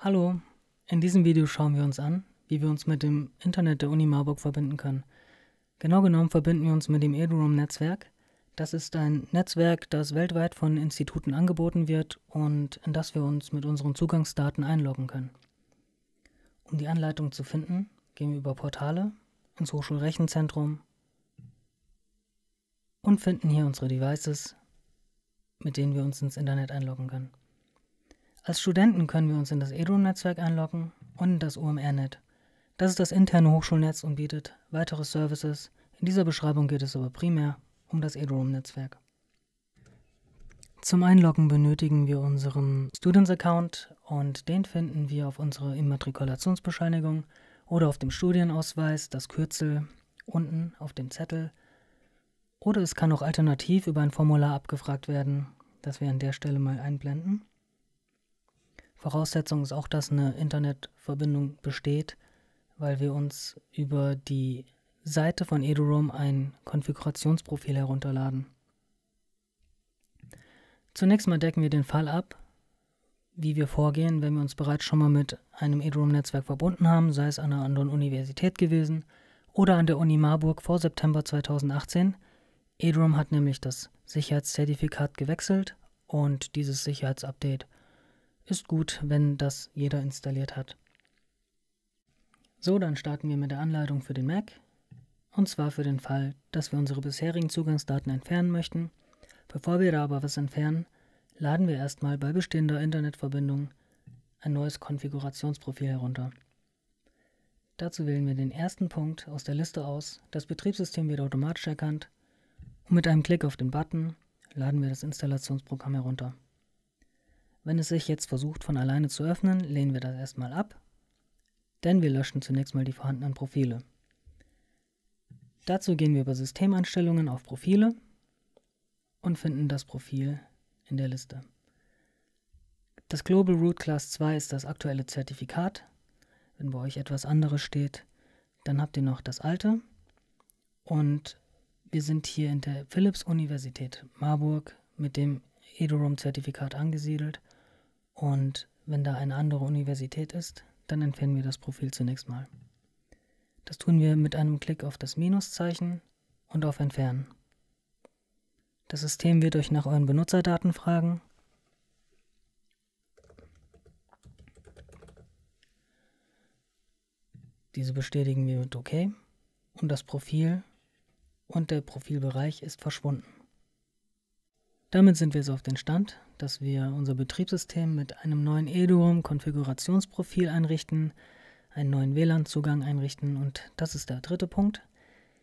Hallo, in diesem Video schauen wir uns an, wie wir uns mit dem Internet der Uni Marburg verbinden können. Genau genommen verbinden wir uns mit dem EduRoam-Netzwerk. Das ist ein Netzwerk, das weltweit von Instituten angeboten wird und in das wir uns mit unseren Zugangsdaten einloggen können. Um die Anleitung zu finden, gehen wir über Portale ins Hochschulrechenzentrum und finden hier unsere Devices, mit denen wir uns ins Internet einloggen können. Als Studenten können wir uns in das EDO-Netzwerk einloggen und in das OMR-Net. Das ist das interne Hochschulnetz und bietet weitere Services. In dieser Beschreibung geht es aber primär um das EDORUM-Netzwerk. Zum Einloggen benötigen wir unseren Students-Account und den finden wir auf unserer Immatrikulationsbescheinigung oder auf dem Studienausweis, das Kürzel unten auf dem Zettel. Oder es kann auch alternativ über ein Formular abgefragt werden, das wir an der Stelle mal einblenden. Voraussetzung ist auch, dass eine Internetverbindung besteht, weil wir uns über die Seite von EduRoam ein Konfigurationsprofil herunterladen. Zunächst mal decken wir den Fall ab, wie wir vorgehen, wenn wir uns bereits schon mal mit einem EduRoam-Netzwerk verbunden haben, sei es an einer anderen Universität gewesen oder an der Uni Marburg vor September 2018. EduRoam hat nämlich das Sicherheitszertifikat gewechselt und dieses Sicherheitsupdate ist gut, wenn das jeder installiert hat. So, dann starten wir mit der Anleitung für den Mac. Und zwar für den Fall, dass wir unsere bisherigen Zugangsdaten entfernen möchten. Bevor wir da aber was entfernen, laden wir erstmal bei bestehender Internetverbindung ein neues Konfigurationsprofil herunter. Dazu wählen wir den ersten Punkt aus der Liste aus. Das Betriebssystem wird automatisch erkannt. Und mit einem Klick auf den Button laden wir das Installationsprogramm herunter. Wenn es sich jetzt versucht von alleine zu öffnen, lehnen wir das erstmal ab, denn wir löschen zunächst mal die vorhandenen Profile. Dazu gehen wir über Systemeinstellungen auf Profile und finden das Profil in der Liste. Das Global Root Class 2 ist das aktuelle Zertifikat. Wenn bei euch etwas anderes steht, dann habt ihr noch das alte. Und wir sind hier in der Philips Universität Marburg mit dem EduRoam-Zertifikat angesiedelt. Und wenn da eine andere Universität ist, dann entfernen wir das Profil zunächst mal. Das tun wir mit einem Klick auf das Minuszeichen und auf Entfernen. Das System wird euch nach euren Benutzerdaten fragen. Diese bestätigen wir mit OK und das Profil und der Profilbereich ist verschwunden. Damit sind wir so auf den Stand, dass wir unser Betriebssystem mit einem neuen EDUM-Konfigurationsprofil einrichten, einen neuen WLAN-Zugang einrichten und das ist der dritte Punkt.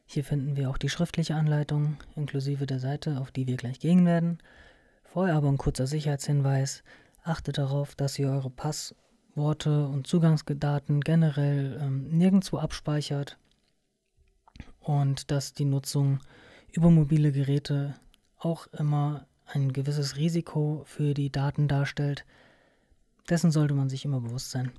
Hier finden wir auch die schriftliche Anleitung inklusive der Seite, auf die wir gleich gehen werden. Vorher aber ein kurzer Sicherheitshinweis. Achtet darauf, dass ihr eure Passworte und Zugangsdaten generell ähm, nirgendwo abspeichert und dass die Nutzung über mobile Geräte auch immer ein gewisses Risiko für die Daten darstellt. Dessen sollte man sich immer bewusst sein.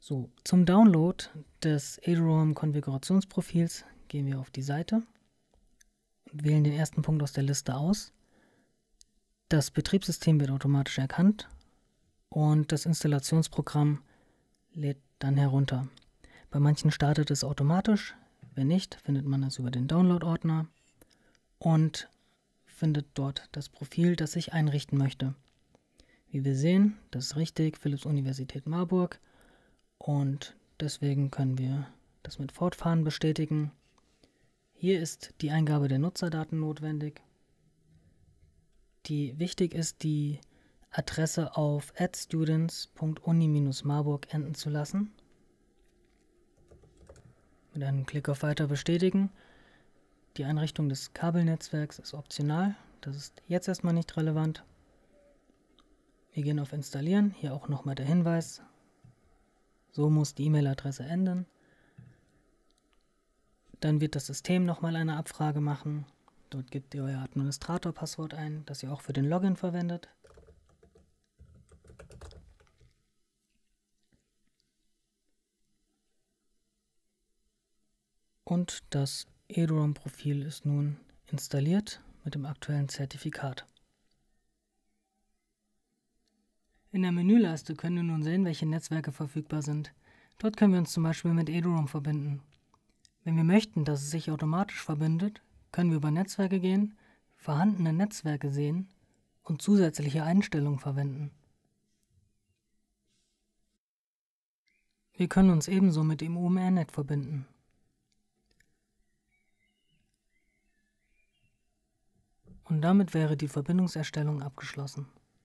So, zum Download des EduRoam Konfigurationsprofils gehen wir auf die Seite, wählen den ersten Punkt aus der Liste aus. Das Betriebssystem wird automatisch erkannt und das Installationsprogramm lädt dann herunter. Bei manchen startet es automatisch, wenn nicht, findet man es über den Download-Ordner und findet dort das Profil, das ich einrichten möchte. Wie wir sehen, das ist richtig, Philips Universität Marburg. Und deswegen können wir das mit Fortfahren bestätigen. Hier ist die Eingabe der Nutzerdaten notwendig. Die wichtig ist, die Adresse auf adstudents.uni-marburg enden zu lassen. Mit einem Klick auf Weiter bestätigen die Einrichtung des Kabelnetzwerks ist optional, das ist jetzt erstmal nicht relevant. Wir gehen auf Installieren, hier auch nochmal der Hinweis. So muss die E-Mail-Adresse enden. Dann wird das System nochmal eine Abfrage machen. Dort gebt ihr euer Administrator-Passwort ein, das ihr auch für den Login verwendet. Und das EduROM-Profil ist nun installiert mit dem aktuellen Zertifikat. In der Menüleiste können wir nun sehen, welche Netzwerke verfügbar sind. Dort können wir uns zum Beispiel mit EduROM verbinden. Wenn wir möchten, dass es sich automatisch verbindet, können wir über Netzwerke gehen, vorhandene Netzwerke sehen und zusätzliche Einstellungen verwenden. Wir können uns ebenso mit dem UMR-Net verbinden. Und damit wäre die Verbindungserstellung abgeschlossen.